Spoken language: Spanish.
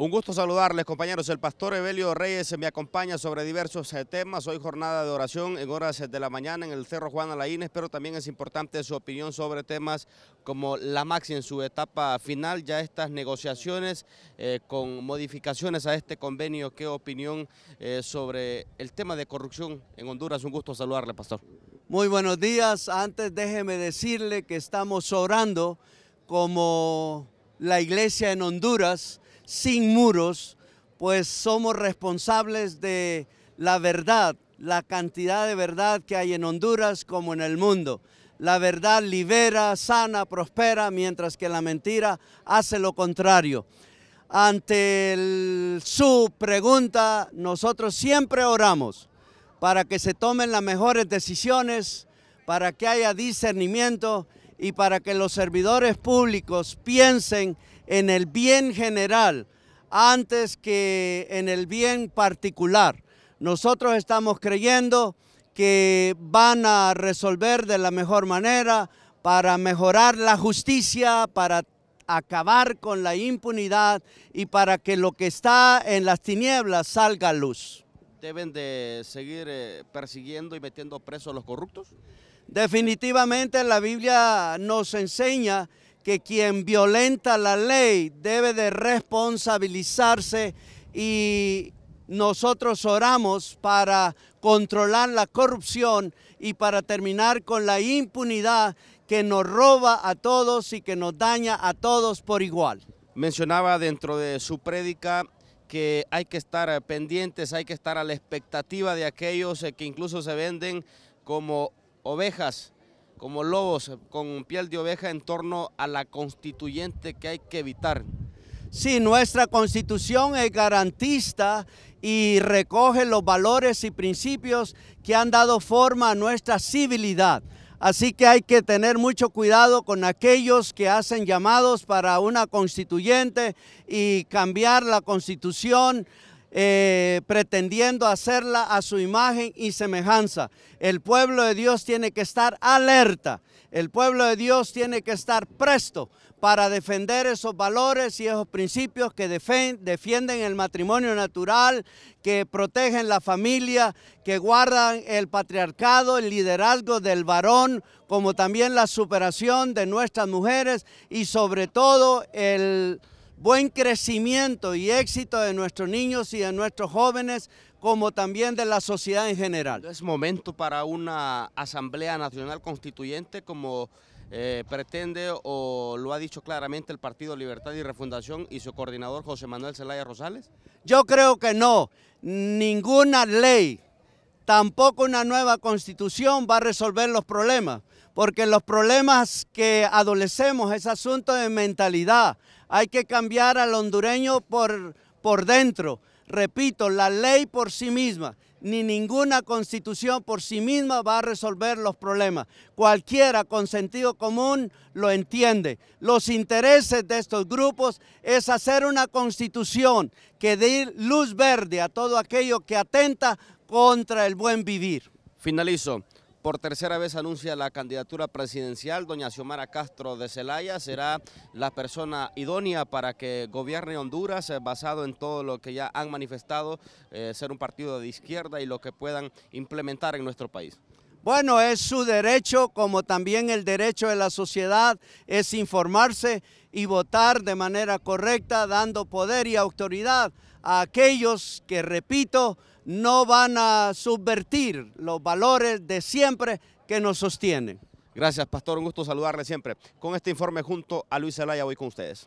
Un gusto saludarles, compañeros. El pastor Evelio Reyes me acompaña sobre diversos eh, temas. Hoy jornada de oración en horas eh, de la mañana en el Cerro Juan Alaínez, pero también es importante su opinión sobre temas como la Maxi en su etapa final, ya estas negociaciones eh, con modificaciones a este convenio. ¿Qué opinión sobre el tema de corrupción en Honduras? Un gusto saludarle, pastor. Muy buenos días. Antes déjeme decirle que estamos orando como la iglesia en Honduras sin muros, pues somos responsables de la verdad, la cantidad de verdad que hay en Honduras como en el mundo. La verdad libera, sana, prospera, mientras que la mentira hace lo contrario. Ante su pregunta, nosotros siempre oramos para que se tomen las mejores decisiones, para que haya discernimiento y para que los servidores públicos piensen en el bien general antes que en el bien particular. Nosotros estamos creyendo que van a resolver de la mejor manera para mejorar la justicia, para acabar con la impunidad y para que lo que está en las tinieblas salga a luz. ¿Deben de seguir eh, persiguiendo y metiendo presos a los corruptos? Definitivamente la Biblia nos enseña que quien violenta la ley debe de responsabilizarse y nosotros oramos para controlar la corrupción y para terminar con la impunidad que nos roba a todos y que nos daña a todos por igual. Mencionaba dentro de su prédica que hay que estar pendientes, hay que estar a la expectativa de aquellos eh, que incluso se venden como ovejas, como lobos con piel de oveja en torno a la constituyente que hay que evitar. Sí, nuestra constitución es garantista y recoge los valores y principios que han dado forma a nuestra civilidad. Así que hay que tener mucho cuidado con aquellos que hacen llamados para una constituyente y cambiar la constitución eh, pretendiendo hacerla a su imagen y semejanza. El pueblo de Dios tiene que estar alerta. El pueblo de Dios tiene que estar presto para defender esos valores y esos principios que defienden el matrimonio natural, que protegen la familia, que guardan el patriarcado, el liderazgo del varón, como también la superación de nuestras mujeres y sobre todo el buen crecimiento y éxito de nuestros niños y de nuestros jóvenes, como también de la sociedad en general. Es momento para una Asamblea Nacional Constituyente como eh, pretende o lo ha dicho claramente el Partido Libertad y Refundación y su coordinador José Manuel Zelaya Rosales? Yo creo que no. Ninguna ley, tampoco una nueva constitución va a resolver los problemas porque los problemas que adolecemos es asunto de mentalidad. Hay que cambiar al hondureño por, por dentro. Repito, la ley por sí misma, ni ninguna constitución por sí misma va a resolver los problemas. Cualquiera con sentido común lo entiende. Los intereses de estos grupos es hacer una constitución que dé luz verde a todo aquello que atenta contra el buen vivir. Finalizo por tercera vez anuncia la candidatura presidencial. Doña Xiomara Castro de Celaya será la persona idónea para que gobierne Honduras, eh, basado en todo lo que ya han manifestado, eh, ser un partido de izquierda y lo que puedan implementar en nuestro país. Bueno, es su derecho, como también el derecho de la sociedad, es informarse y votar de manera correcta, dando poder y autoridad a aquellos que, repito, no van a subvertir los valores de siempre que nos sostienen. Gracias, Pastor. Un gusto saludarle siempre. Con este informe junto a Luis Zelaya voy con ustedes.